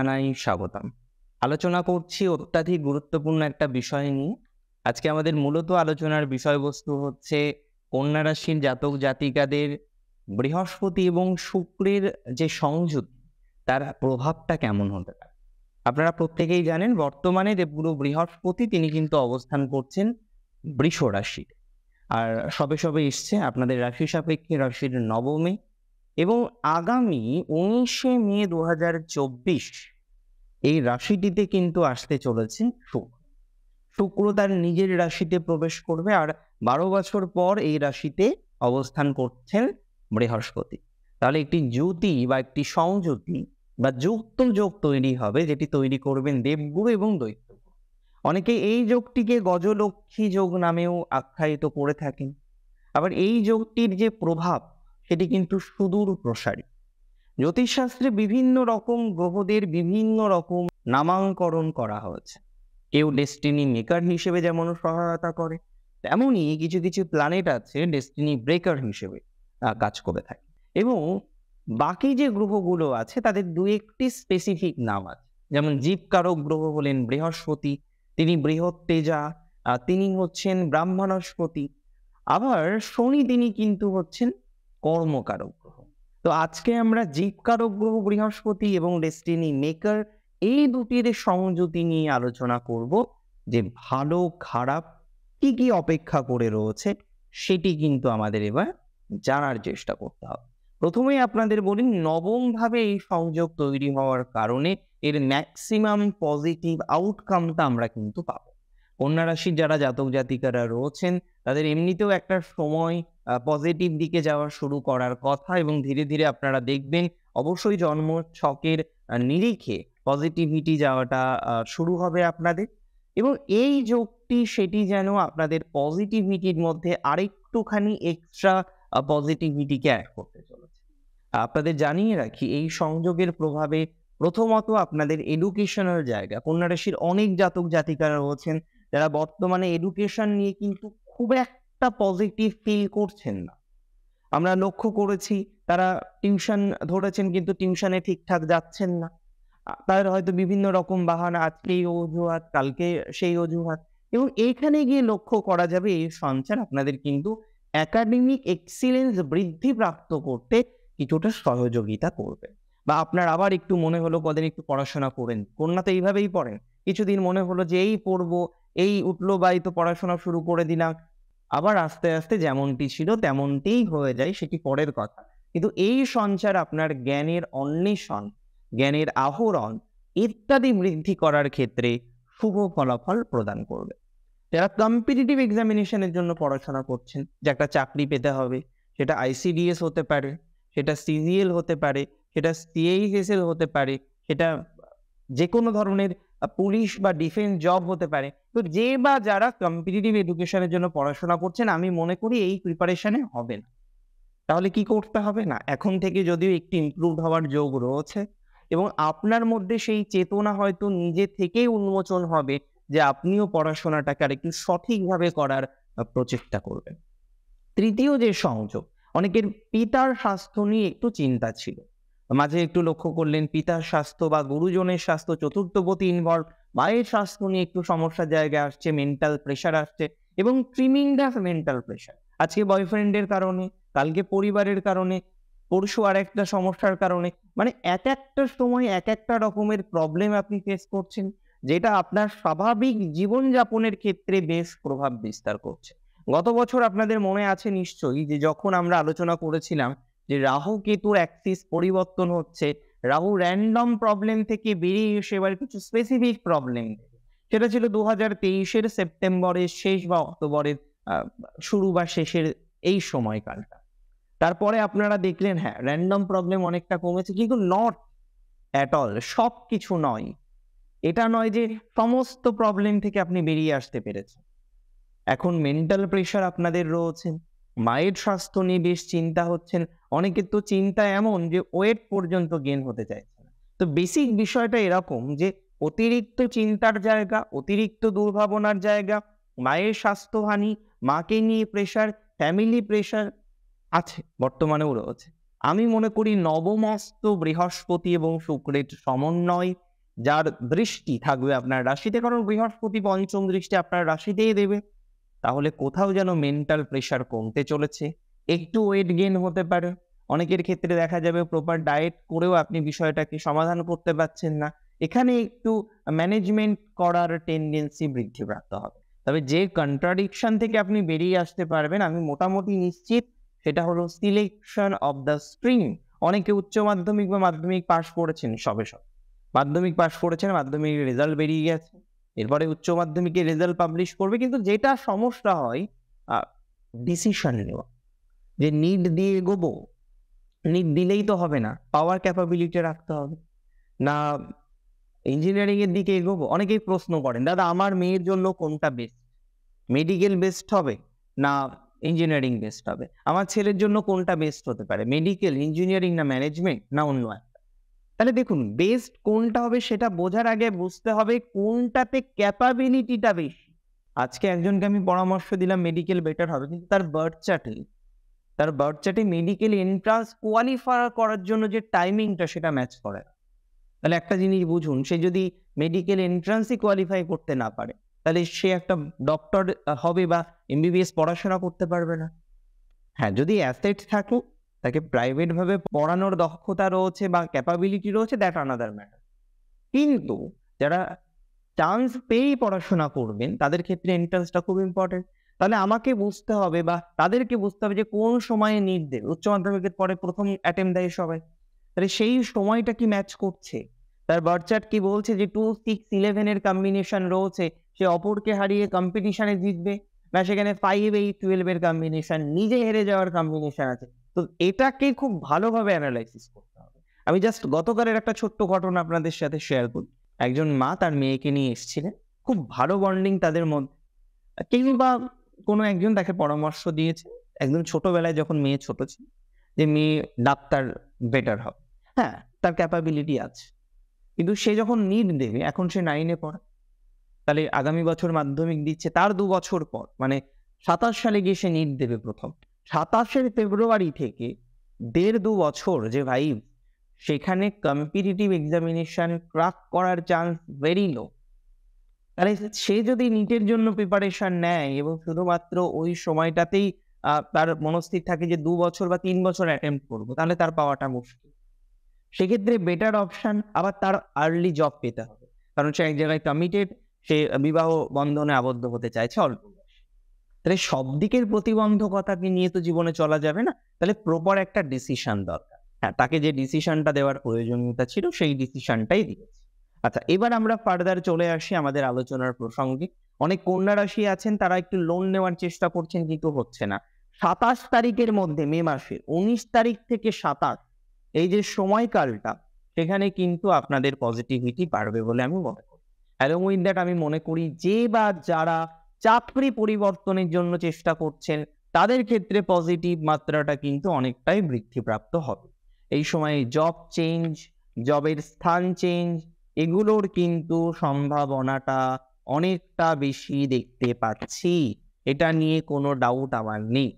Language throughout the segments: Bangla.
জানাই স্বাগতম আলোচনা করছি অত্যাধিক গুরুত্বপূর্ণ একটা বিষয় নিয়ে আজকে আমাদের মূলত আলোচনার বিষয়বস্তু হচ্ছে কন্যা রাশির জাতক জাতিকাদের বৃহস্পতি এবং শুক্রের যে সংযুক্তি তার প্রভাবটা কেমন হতে পারে আপনারা প্রত্যেকেই জানেন বর্তমানে পুরো বৃহস্পতি তিনি কিন্তু অবস্থান করছেন বৃষ রাশির আর সবে সবে এসছে আপনাদের রাশি সাপেক্ষে রাশির নবমী এবং আগামী উনিশে মে দু এই রাশিটিতে কিন্তু আসতে চলেছে শুক্র শুক্র তার নিজের রাশিতে প্রবেশ করবে আর বারো বছর পর এই রাশিতে অবস্থান করছেন বৃহস্পতি তাহলে একটি জ্যোতি বা একটি সংযুতি বা যুক্ত যোগ তৈরি হবে যেটি তৈরি করবেন দেবগুরু এবং দৈত্য অনেকে এই যোগটিকে গজলক্ষ্মী যোগ নামেও আখ্যায়িত করে থাকেন আবার এই যোগটির যে প্রভাব সেটি কিন্তু সুদূর প্রসারী জ্যোতিষশাস্ত্রে বিভিন্ন রকম গ্রহদের বিভিন্ন রকম নামাঙ্করণ করা হয়েছে কেউ ডেস্টিনি মেকার হিসেবে যেমন সহায়তা করে তেমনই কিছু কিছু প্ল্যানেট আছে ডেস্টিনি ব্রেকার হিসেবে কাজ করে থাকে এবং বাকি যে গ্রহগুলো আছে তাদের দু একটি স্পেসিফিক নাম আছে যেমন জীবকারক গ্রহ হলেন বৃহস্পতি তিনি বৃহৎ তেজা তিনি হচ্ছেন ব্রাহ্মণস্পতি আবার শনি তিনি কিন্তু হচ্ছেন কর্মকারক গ্রহ তো আজকে আমরা জীবকারক গ্রহ বৃহস্পতি এবং ডেস্টিনি মেকার এই দুটির সংযুতি নিয়ে আলোচনা করব যে ভালো খারাপ কি কি অপেক্ষা করে রয়েছে সেটি কিন্তু আমাদের এবার জানার চেষ্টা করতে হবে প্রথমেই আপনাদের বলি নবম ভাবে এই সংযোগ তৈরি হওয়ার কারণে এর ম্যাক্সিমাম পজিটিভ আউটকামটা আমরা কিন্তু পাবো কন্যা রাশির যারা জাতক জাতিকারা রয়েছেন তাদের এমনিতেও একটা সময় পজিটিভ দিকে যাওয়া শুরু করার কথা এবং ধীরে ধীরে আপনারা দেখবেন অবশ্যই জন্ম ছকের নিরিখে পজিটিভিটি যাওয়াটা শুরু হবে আপনাদের এবং এই যোগটি সেটি যেন আপনাদের পজিটিভিটির মধ্যে আরেকটুখানি এক্সট্রা পজিটিভিটিকে অ্যাড করতে চলেছে আপনাদের জানিয়ে রাখি এই সংযোগের প্রভাবে প্রথমত আপনাদের এডুকেশনাল জায়গা কন্যা রাশির অনেক জাতক জাতিকারা রয়েছেন যারা বর্তমানে এডুকেশন নিয়ে কিন্তু খুব এক একটা পজিটিভ ফিল করছেন না আমরা লক্ষ্য করেছি তারা টিউশন ধরেছেন কিন্তু টিউশনে ঠিকঠাক যাচ্ছেন না তাদের হয়তো বিভিন্ন রকম বাহানা আজকে এই অজুহাত কালকে সেই অজুহাত এবং এইখানে গিয়ে লক্ষ্য করা যাবে এই সঞ্চার আপনাদের কিন্তু একাডেমিক এক্সিলেন্স বৃদ্ধি প্রাপ্ত করতে কিছুটা সহযোগিতা করবে বা আপনার আবার একটু মনে হলো কদিন একটু পড়াশোনা করেন কন্যা তো এইভাবেই পড়েন কিছুদিন মনে হলো যে এই পড়বো এই উঠলো বা এই তো পড়াশোনা শুরু করে দিলাম আবার আস্তে আস্তে যেমনটি ছিল তেমনটিই হয়ে যায় সেটি পরের কথা কিন্তু এই সঞ্চার আপনার জ্ঞানের অন্বেষণ জ্ঞানের আহরণ ইত্যাদি বৃদ্ধি করার ক্ষেত্রে শুভ ফলাফল প্রদান করবে যারা কম্পিটিটিভ এক্সামিনেশনের জন্য পড়াশোনা করছেন যে একটা চাকরি পেতে হবে সেটা আইসিডিএস হতে পারে সেটা সিজিএল হতে পারে সেটা সিএইচএসএল হতে পারে সেটা যে কোনো ধরনের পুলিশ বা ডিফেন্স জব হতে পারে তো যে বা যারা কম্পিটিটিভ এডুকেশনের জন্য পড়াশোনা করছেন আমি মনে করি এই প্রিপারেশনে হবে না তাহলে কি করতে হবে না এখন থেকে যদিও একটি ইমপ্রুভ হওয়ার যোগ রয়েছে এবং আপনার মধ্যে সেই চেতনা হয়তো নিজে থেকেই উন্মোচন হবে যে আপনিও পড়াশোনাটাকে আর একটু সঠিকভাবে করার প্রচেষ্টা করবেন তৃতীয় যে সংযোগ অনেকের পিতার স্বাস্থ্য নিয়ে একটু চিন্তা ছিল মাঝে একটু লক্ষ্য করলেন পিতার স্বাস্থ্য বা গুরুজনের স্বাস্থ্য চতুর্থ গতি ইনভলভ মায়ের স্বাস্থ্য নিয়ে একটু সমস্যার জায়গায় আসছে মেন্টাল প্রেশার আসছে এবং ট্রিমিন্ডাস মেন্টাল প্রেশার আজকে বয়ফ্রেন্ডের কারণে কালকে পরিবারের কারণে পরশু আর একটা সমস্যার কারণে মানে এক একটা সময় এক একটা রকমের প্রবলেম আপনি ফেস করছেন যেটা আপনার স্বাভাবিক জীবনযাপনের ক্ষেত্রে বেশ প্রভাব বিস্তার করছে গত বছর আপনাদের মনে আছে নিশ্চয়ই যে যখন আমরা আলোচনা করেছিলাম যে রাহু কেতুর অ্যাক্সিস পরিবর্তন হচ্ছে রাহু র্যান্ডম প্রবলেম থেকে বেরিয়ে এসে এবার কিছু স্পেসিফিক প্রবলেম সেটা ছিল দু হাজার তেইশের সেপ্টেম্বরের শেষ বা অক্টোবরের শুরু বা শেষের এই সময়কালটা তারপরে আপনারা দেখলেন হ্যাঁ র্যান্ডম প্রবলেম অনেকটা কমেছে কিন্তু নট অ্যাট অল সব কিছু নয় এটা নয় যে সমস্ত প্রবলেম থেকে আপনি বেরিয়ে আসতে পেরেছেন এখন মেন্টাল প্রেশার আপনাদের রয়েছে মায়ের স্বাস্থ্য নিয়ে বেশ চিন্তা হচ্ছেন অনেকের তো চিন্তা এমন যে ওয়েট পর্যন্ত গেন হতে চাইছে না তো বেসিক বিষয়টা এরকম যে অতিরিক্ত চিন্তার জায়গা অতিরিক্ত দুর্ভাবনার জায়গা মায়ের স্বাস্থ্যহানি মাকে নিয়ে প্রেশার ফ্যামিলি প্রেশার আছে বর্তমানেও রয়েছে আমি মনে করি নবমস্ত বৃহস্পতি এবং শুক্রের সমন্বয় যার দৃষ্টি থাকবে আপনার রাশিতে কারণ বৃহস্পতি পঞ্চম দৃষ্টি আপনার রাশিতেই দেবে তাহলে কোথাও যেন মেন্টাল প্রেশার কমতে চলেছে একটু ওয়েট গেন হতে পারে অনেকের ক্ষেত্রে দেখা যাবে প্রপার ডায়েট করেও আপনি বিষয়টাকে সমাধান করতে পারছেন না এখানে একটু ম্যানেজমেন্ট করার টেন্ডেন্সি বৃদ্ধি প্রাপ্ত হবে তবে যে কন্ট্রাডিকশন থেকে আপনি বেরিয়ে আসতে পারবেন আমি মোটামুটি নিশ্চিত সেটা হলো সিলেকশন অব দ্য স্ট্রিম অনেকে উচ্চ মাধ্যমিক বা মাধ্যমিক পাশ করেছেন সবে সব মাধ্যমিক পাশ করেছেন মাধ্যমিক রেজাল্ট বেরিয়ে গেছে এরপরে উচ্চ মাধ্যমিকের রেজাল্ট পাবলিশ করবে কিন্তু যেটা সমস্যা হয় ডিসিশন নেওয়া যে নিট দিয়ে এগোবো নিট দিলেই তো হবে না পাওয়ার ক্যাপাবিলিটি রাখতে হবে না ইঞ্জিনিয়ারিং এর দিকে এগোবো অনেকেই প্রশ্ন করেন দাদা আমার মেয়ের জন্য কোনটা বেস্ট মেডিকেল বেস্ট হবে না ইঞ্জিনিয়ারিং বেস্ট হবে আমার ছেলের জন্য কোনটা বেস্ট হতে পারে মেডিকেল ইঞ্জিনিয়ারিং না ম্যানেজমেন্ট না অন্য একটা তাহলে দেখুন বেস্ট কোনটা হবে সেটা বোঝার আগে বুঝতে হবে কোনটাতে ক্যাপাবিলিটিটা বেশি আজকে একজনকে আমি পরামর্শ দিলাম মেডিকেল বেটার হবে কিন্তু তার বার্থ চার্টে তার বার্থ চার্টে মেডিকেল এন্ট্রান্স কোয়ালিফায়ার করার জন্য যে টাইমিংটা সেটা ম্যাচ করে তাহলে একটা জিনিস বুঝুন সে যদি মেডিকেল এন্ট্রান্সই কোয়ালিফাই করতে না পারে তাহলে সে একটা ডক্টর হবে বা এমবিবিএস পড়াশোনা করতে পারবে না হ্যাঁ যদি অ্যাসেট থাকুক তাকে প্রাইভেটভাবে পড়ানোর দক্ষতা রয়েছে বা ক্যাপাবিলিটি রয়েছে দ্যাট আনাদার ম্যাটার কিন্তু যারা চান্স পেয়েই পড়াশোনা করবেন তাদের ক্ষেত্রে এন্ট্রান্সটা খুব ইম্পর্টেন্ট তাহলে আমাকে বুঝতে হবে বা তাদেরকে বুঝতে হবে যে কোন সময়ে নিট দেবে উচ্চ মাধ্যমিকের পরে প্রথম অ্যাটেম্প দেয় সবাই তাহলে সেই সময়টা কি ম্যাচ করছে তার বার্চার্ট কি বলছে যে টু সিক্স ইলেভেনের কম্বিনেশন রয়েছে সে অপরকে হারিয়ে কম্পিটিশনে জিতবে না সেখানে ফাইভ এইট টুয়েলভের কম্বিনেশন নিজে হেরে যাওয়ার কম্বিনেশন আছে তো এটাকে খুব ভালোভাবে অ্যানালাইসিস করতে হবে আমি জাস্ট গতকালের একটা ছোট্ট ঘটনা আপনাদের সাথে শেয়ার করি একজন মা তার মেয়েকে নিয়ে এসেছিলেন খুব ভালো বন্ডিং তাদের মধ্যে কিংবা কোনো একজন তাকে পরামর্শ দিয়েছে একদম ছোটবেলায় যখন মেয়ে ছোট ছিল যে মেয়ে ডাক্তার বেটার হবে হ্যাঁ তার ক্যাপাবিলিটি আছে কিন্তু সে যখন নিট দেবে এখন সে নাইনে পড়ে তাহলে আগামী বছর মাধ্যমিক দিচ্ছে তার দু বছর পর মানে সাতাশ সালে গিয়ে সে নিট দেবে প্রথম সাতাশের ফেব্রুয়ারি থেকে দেড় দু বছর যে ভাই সেখানে কম্পিটিটিভ এক্সামিনেশন ক্রাক করার চান্স ভেরি লো তাহলে সে যদি নিটের জন্য প্রিপারেশন নেয় এবং শুধুমাত্র ওই সময়টাতেই তার মনস্থির থাকে যে দু বছর বা তিন বছর অ্যাটেম্প করবো তাহলে তার পাওয়াটা মুশকিল সেক্ষেত্রে বেটার অপশান আবার তার আর্লি জব পেতে হবে কারণ সে এক জায়গায় কমিটেড সে বিবাহ বন্ধনে আবদ্ধ হতে চাইছে অল্প তাহলে সব দিকের প্রতিবন্ধকতাকে নিয়ে তো জীবনে চলা যাবে না তাহলে প্রপার একটা ডিসিশন দরকার হ্যাঁ তাকে যে ডিসিশনটা দেওয়ার প্রয়োজনীয়তা ছিল সেই ডিসিশনটাই দিয়েছে আচ্ছা এবার আমরা ফার্দার চলে আসি আমাদের আলোচনার প্রসঙ্গে অনেক কন্যা রাশি আছেন তারা একটু লোন নেওয়ার চেষ্টা করছেন কিন্তু হচ্ছে না সাতাশ তারিখের মধ্যে মে মাসে উনিশ তারিখ থেকে সাতাশ এই যে সময়কালটা সেখানে কিন্তু আপনাদের পজিটিভিটি বাড়বে বলে আমি মনে করি অ্যালং উইথ দ্যাট আমি মনে করি যে বা যারা চাকরি পরিবর্তনের জন্য চেষ্টা করছেন তাদের ক্ষেত্রে পজিটিভ মাত্রাটা কিন্তু অনেকটাই বৃদ্ধিপ্রাপ্ত হবে এই সময়ে জব চেঞ্জ জবের স্থান চেঞ্জ এগুলোর কিন্তু সম্ভাবনাটা অনেকটা বেশি দেখতে পাচ্ছি এটা নিয়ে কোনো ডাউট আমার নেই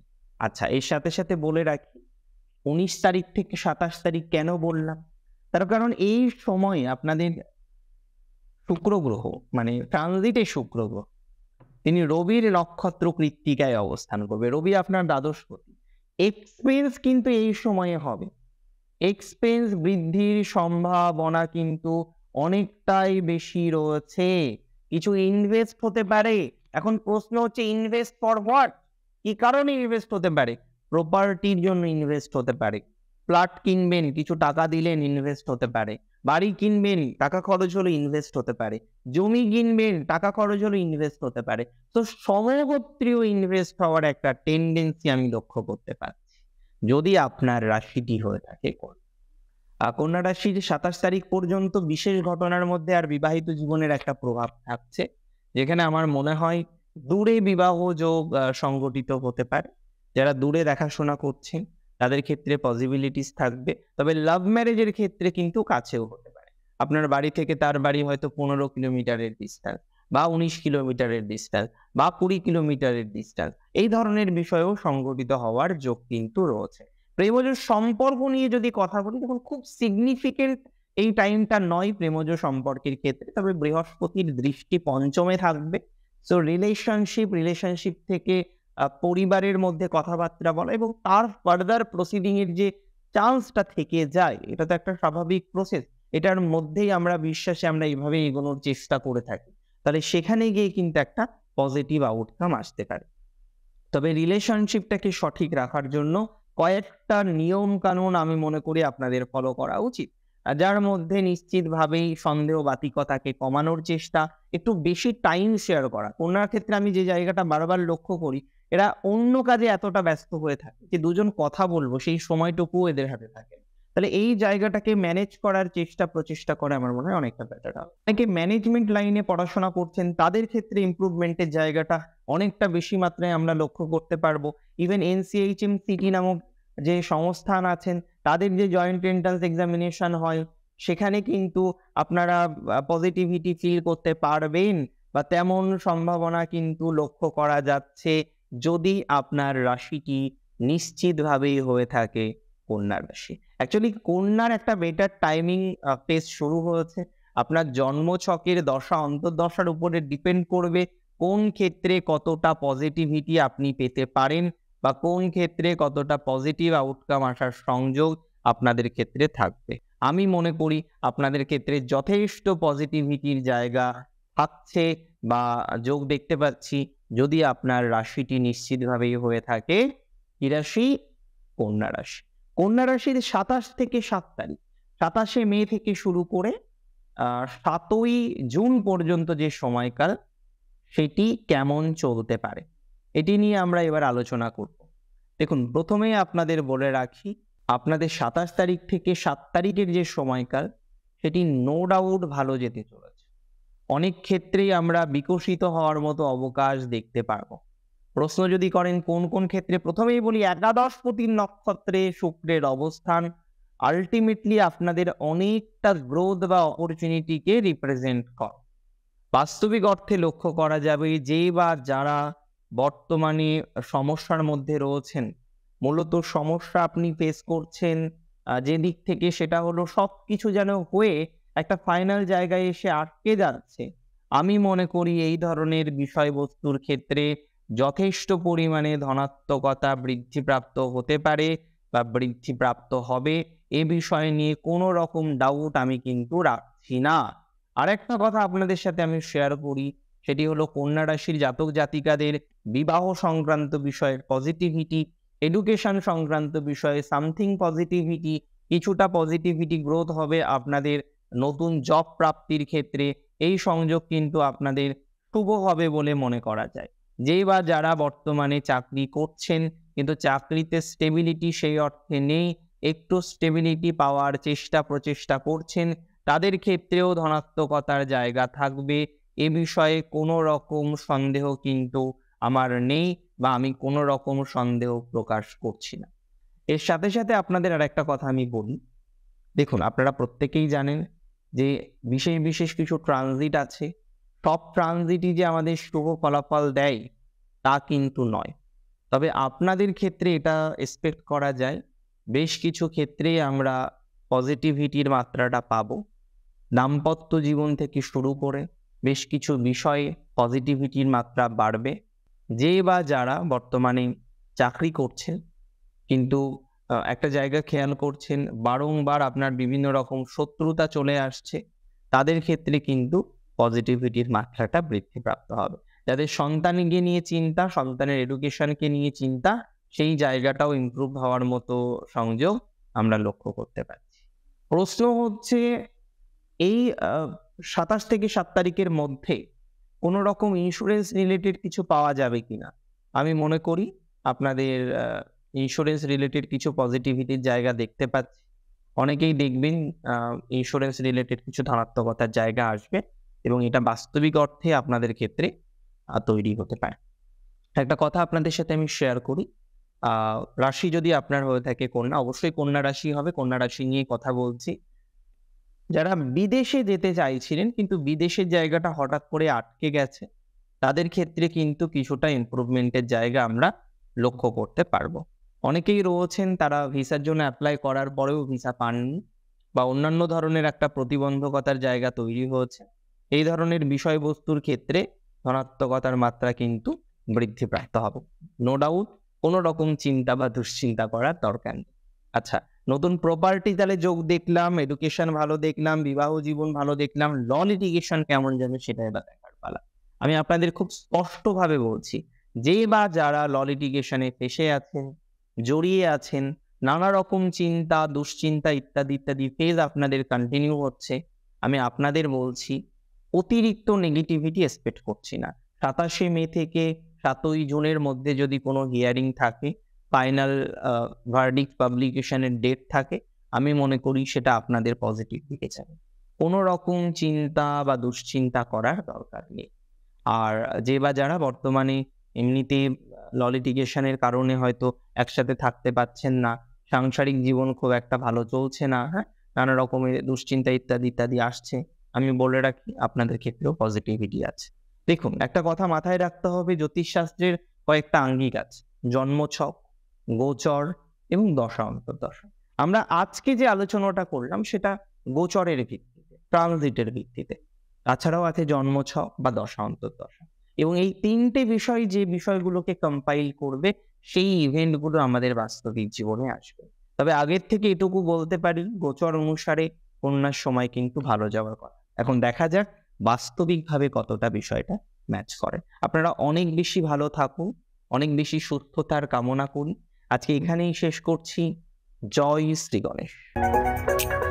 আচ্ছা এর সাথে সাথে বলে রাখি উনিশ তারিখ থেকে সাতাশ তারিখ কেন বললাম তার কারণ এই সময়ে আপনাদের শুক্র গ্রহ মানে ট্রানজিটে শুক্র গ্রহ তিনি রবির নক্ষত্র কৃত্তিকায় অবস্থান করবে রবি আপনার দ্বাদশ এক্সপেন্স কিন্তু এই সময়ে হবে এক্সপেন্স বৃদ্ধির সম্ভাবনা কিন্তু অনেকটাই বেশি রয়েছে কিছু ইনভেস্ট হতে পারে এখন প্রশ্ন হচ্ছে ইনভেস্ট ফর হোয়াট কি কারণে ইনভেস্ট হতে পারে প্রপার্টির জন্য ইনভেস্ট হতে পারে ফ্ল্যাট কিনবেন কিছু টাকা দিলেন ইনভেস্ট হতে পারে বাড়ি কিনবেন টাকা খরচ হলে ইনভেস্ট হতে পারে জমি কিনবেন টাকা খরচ হলে ইনভেস্ট হতে পারে তো সমগোত্রীয় ইনভেস্ট হওয়ার একটা টেন্ডেন্সি আমি লক্ষ্য করতে পারছি যদি আপনার রাশিটি হয়ে থাকে কোন কন্যা রাশির সাতাশ তারিখ পর্যন্ত বিশেষ ঘটনার মধ্যে আর বিবাহিত জীবনের একটা প্রভাব থাকছে যেখানে আমার মনে হয় দূরে বিবাহ যোগ সংগঠিত হতে পারে যারা দূরে দেখাশোনা করছেন তাদের ক্ষেত্রে পসিবিলিটিস থাকবে তবে লাভ ম্যারেজের ক্ষেত্রে কিন্তু কাছেও হতে পারে আপনার বাড়ি থেকে তার বাড়ি হয়তো পনেরো কিলোমিটারের ডিস্টেন্স বা উনিশ কিলোমিটারের ডিস্টেন্স বা কুড়ি কিলোমিটারের ডিস্টেন্স এই ধরনের বিষয়েও সংগঠিত হওয়ার যোগ কিন্তু রয়েছে প্রেমজ সম্পর্ক নিয়ে যদি কথা বলি তখন খুব সিগনিফিকেন্ট এই টাইমটা নয় প্রেমজ সম্পর্কের ক্ষেত্রে তবে বৃহস্পতির দৃষ্টি পঞ্চমে থাকবে সো রিলেশনশিপ রিলেশনশিপ থেকে পরিবারের মধ্যে কথাবার্তা বলা এবং তার ফার্দার প্রসিডিং এর যে চান্সটা থেকে যায় এটা তো একটা স্বাভাবিক প্রসেস এটার মধ্যেই আমরা বিশ্বাসে আমরা এইভাবে এগোনোর চেষ্টা করে থাকি তাহলে সেখানে গিয়ে কিন্তু একটা পজিটিভ আউটকাম আসতে পারে তবে রিলেশনশিপটাকে সঠিক রাখার জন্য কয়েকটা নিয়ম কানুন আমি মনে করি আপনাদের ফলো করা উচিত যার মধ্যে নিশ্চিতভাবেই সন্দেহ বাতিকতাকে কমানোর চেষ্টা একটু বেশি টাইম শেয়ার করা ওনার ক্ষেত্রে আমি যে জায়গাটা বারবার লক্ষ্য করি এরা অন্য কাজে এতটা ব্যস্ত হয়ে থাকে যে দুজন কথা বলবো সেই সময়টুকু এদের হাতে থাকে তাহলে এই জায়গাটাকে ম্যানেজ করার চেষ্টা প্রচেষ্টা করে আমার মনে হয় অনেকটা বেটার হবে অনেকে ম্যানেজমেন্ট লাইনে পড়াশোনা করছেন তাদের ক্ষেত্রে ইম্প্রুভমেন্টের জায়গাটা অনেকটা বেশি মাত্রায় আমরা লক্ষ্য করতে পারবো ইভেন এনসিএইচএম সিটি নামক যে সংস্থান আছেন তাদের যে জয়েন্ট এন্ট্রান্স এক্সামিনেশন হয় সেখানে কিন্তু আপনারা পজিটিভিটি ফিল করতে পারবেন বা তেমন সম্ভাবনা কিন্তু লক্ষ্য করা যাচ্ছে যদি আপনার রাশিটি নিশ্চিতভাবেই হয়ে থাকে কন্যা রাশি অ্যাকচুয়ালি কন্যার একটা বেটার টাইমিং ফেস শুরু হয়েছে আপনার জন্মছকের দশা অন্তর্দশার উপরে ডিপেন্ড করবে কোন ক্ষেত্রে কতটা পজিটিভিটি আপনি পেতে পারেন বা কোন ক্ষেত্রে কতটা পজিটিভ আউটকাম আসার সংযোগ আপনাদের ক্ষেত্রে থাকবে আমি মনে করি আপনাদের ক্ষেত্রে যথেষ্ট পজিটিভিটির জায়গা থাকছে বা যোগ দেখতে পাচ্ছি যদি আপনার রাশিটি নিশ্চিতভাবেই হয়ে থাকে কি রাশি কন্যা রাশি কন্যা রাশির সাতাশ থেকে সাত তারিখ সাতাশে মে থেকে শুরু করে সাতই জুন পর্যন্ত যে সময়কাল সেটি কেমন চলতে পারে এটি নিয়ে আমরা এবার আলোচনা করব দেখুন প্রথমে আপনাদের বলে রাখি আপনাদের সাতাশ তারিখ থেকে সাত তারিখের যে সময়কাল সেটি নো ডাউট ভালো যেতে চলেছে অনেক ক্ষেত্রেই আমরা বিকশিত হওয়ার মতো অবকাশ দেখতে পারবো প্রশ্ন যদি করেন কোন কোন ক্ষেত্রে প্রথমেই বলি একাদশ পতির নক্ষত্রে শুক্রের অবস্থান আলটিমেটলি আপনাদের অনেকটা গ্রোথ বা অপরচুনিটিকে রিপ্রেজেন্ট করে বাস্তবিক অর্থে লক্ষ্য করা যাবে যে বা যারা বর্তমানে সমস্যার মধ্যে রয়েছেন মূলত সমস্যা আপনি ফেস করছেন যে দিক থেকে সেটা হলো সব কিছু যেন হয়ে একটা ফাইনাল জায়গায় এসে আটকে যাচ্ছে আমি মনে করি এই ধরনের বিষয়বস্তুর ক্ষেত্রে যথেষ্ট পরিমাণে ধনাত্মকতা বৃদ্ধিপ্রাপ্ত হতে পারে বা বৃদ্ধিপ্রাপ্ত হবে এ বিষয় নিয়ে কোনো রকম ডাউট আমি কিন্তু রাখছি না আরেকটা কথা আপনাদের সাথে আমি শেয়ার করি সেটি হলো কন্যা রাশির জাতক জাতিকাদের বিবাহ সংক্রান্ত বিষয়ে পজিটিভিটি এডুকেশন সংক্রান্ত বিষয়ে সামথিং পজিটিভিটি কিছুটা পজিটিভিটি গ্রোথ হবে আপনাদের নতুন জব প্রাপ্তির ক্ষেত্রে এই সংযোগ কিন্তু আপনাদের শুভ হবে বলে মনে করা যায় যেই বা যারা বর্তমানে চাকরি করছেন কিন্তু চাকরিতে স্টেবিলিটি সেই অর্থে নেই একটু স্টেবিলিটি পাওয়ার চেষ্টা প্রচেষ্টা করছেন তাদের ক্ষেত্রেও ধনাত্মকতার জায়গা থাকবে এ বিষয়ে কোনো রকম সন্দেহ কিন্তু আমার নেই বা আমি কোনো রকম সন্দেহ প্রকাশ করছি না এর সাথে সাথে আপনাদের আর একটা কথা আমি বলি দেখুন আপনারা প্রত্যেকেই জানেন যে বিশেষ বিশেষ কিছু ট্রানজিট আছে টপ ট্রানজিটই যে আমাদের শুভ ফলাফল দেয় তা কিন্তু নয় তবে আপনাদের ক্ষেত্রে এটা এক্সপেক্ট করা যায় বেশ কিছু ক্ষেত্রেই আমরা পজিটিভিটির মাত্রাটা পাব দাম্পত্য জীবন থেকে শুরু করে বেশ কিছু বিষয়ে পজিটিভিটির মাত্রা বাড়বে যে বা যারা বর্তমানে চাকরি করছেন কিন্তু একটা জায়গা খেয়াল করছেন বারংবার আপনার বিভিন্ন রকম শত্রুতা চলে আসছে তাদের ক্ষেত্রে কিন্তু পজিটিভিটির মাত্রাটা বৃদ্ধিপ্রাপ্ত হবে যাদের সন্তানকে নিয়ে চিন্তা সন্তানের এডুকেশনকে নিয়ে চিন্তা সেই জায়গাটাও ইম্প্রুভ হওয়ার মতো সংযোগ আমরা লক্ষ্য করতে পারছি প্রশ্ন হচ্ছে এই সাতাশ থেকে সাত তারিখের মধ্যে কোনো রকম ইন্স্যুরেন্স রিলেটেড কিছু পাওয়া যাবে কিনা আমি মনে করি আপনাদের ইন্স্যুরেন্স রিলেটেড কিছু পজিটিভিটির জায়গা দেখতে পাচ্ছি অনেকেই দেখবেন ইন্স্যুরেন্স রিলেটেড কিছু ধনাত্মকতার জায়গা আসবে এবং এটা বাস্তবিক অর্থে আপনাদের ক্ষেত্রে তৈরি হতে পারে একটা কথা আপনাদের সাথে আমি শেয়ার করি রাশি যদি আপনার হয়ে থাকে কন্যা অবশ্যই কন্যা রাশি হবে কন্যা রাশি নিয়ে কথা বলছি যারা বিদেশে যেতে চাইছিলেন কিন্তু বিদেশের জায়গাটা হঠাৎ করে আটকে গেছে তাদের ক্ষেত্রে কিন্তু কিছুটা ইম্প্রুভমেন্টের জায়গা আমরা লক্ষ্য করতে পারবো অনেকেই রয়েছেন তারা ভিসার জন্য অ্যাপ্লাই করার পরেও ভিসা পাননি বা অন্যান্য ধরনের একটা প্রতিবন্ধকতার জায়গা তৈরি হয়েছে এই ধরনের বিষয়বস্তুর ক্ষেত্রে ধনাত্মকতার মাত্রা কিন্তু বৃদ্ধি প্রাপ্ত হবে নো ডাউট কোনো রকম চিন্তা বা দুশ্চিন্তা করার দরকার নেই আচ্ছা নতুন প্রপার্টি তাহলে যোগ দেখলাম এডুকেশন ভালো দেখলাম বিবাহ জীবন ভালো দেখলাম ল লিটিগেশন কেমন যাবে সেটা এবার দেখার পালা আমি আপনাদের খুব স্পষ্টভাবে বলছি যে বা যারা ল লিটিগেশনে ফেসে আছেন জড়িয়ে আছেন নানা রকম চিন্তা দুশ্চিন্তা ইত্যাদি ইত্যাদি ফেজ আপনাদের কন্টিনিউ হচ্ছে আমি আপনাদের বলছি অতিরিক্ত নেগেটিভিটি এক্সপেক্ট করছি না সাতাশে মে থেকে সাতই জুনের মধ্যে যদি কোনো হিয়ারিং থাকে ফাইনাল ভার্ডিক পাবলিকেশনের ডেট থাকে আমি মনে করি সেটা আপনাদের পজিটিভ দিকে যাবে কোনো রকম চিন্তা বা দুশ্চিন্তা করার দরকার নেই আর যে বা যারা বর্তমানে এমনিতে ললিটিগেশনের কারণে হয়তো একসাথে থাকতে পারছেন না সাংসারিক জীবন খুব একটা ভালো চলছে না হ্যাঁ নানা রকমের দুশ্চিন্তা ইত্যাদি ইত্যাদি আসছে আমি বলে রাখি আপনাদের ক্ষেত্রেও পজিটিভিটি আছে দেখুন একটা কথা মাথায় রাখতে হবে জ্যোতিষশাস্ত্রের কয়েকটা আঙ্গিক আছে জন্মছক গোচর এবং দশা অন্তর্দশা আমরা আজকে যে আলোচনাটা করলাম সেটা গোচরের ভিত্তিতে ট্রানজিটের ভিত্তিতে তাছাড়াও আছে জন্মছক বা দশা অন্তর্দশা এবং এই তিনটে বিষয় যে বিষয়গুলোকে কম্পাইল করবে সেই ইভেন্টগুলো আমাদের বাস্তবিক জীবনে আসবে তবে আগের থেকে এটুকু বলতে পারি গোচর অনুসারে কন্যার সময় কিন্তু ভালো যাওয়ার কথা এখন দেখা যাক বাস্তবিকভাবে কতটা বিষয়টা ম্যাচ করে আপনারা অনেক বেশি ভালো থাকুন অনেক বেশি সুস্থতার কামনা করুন আজকে এখানেই শেষ করছি জয় শ্রী গণেশ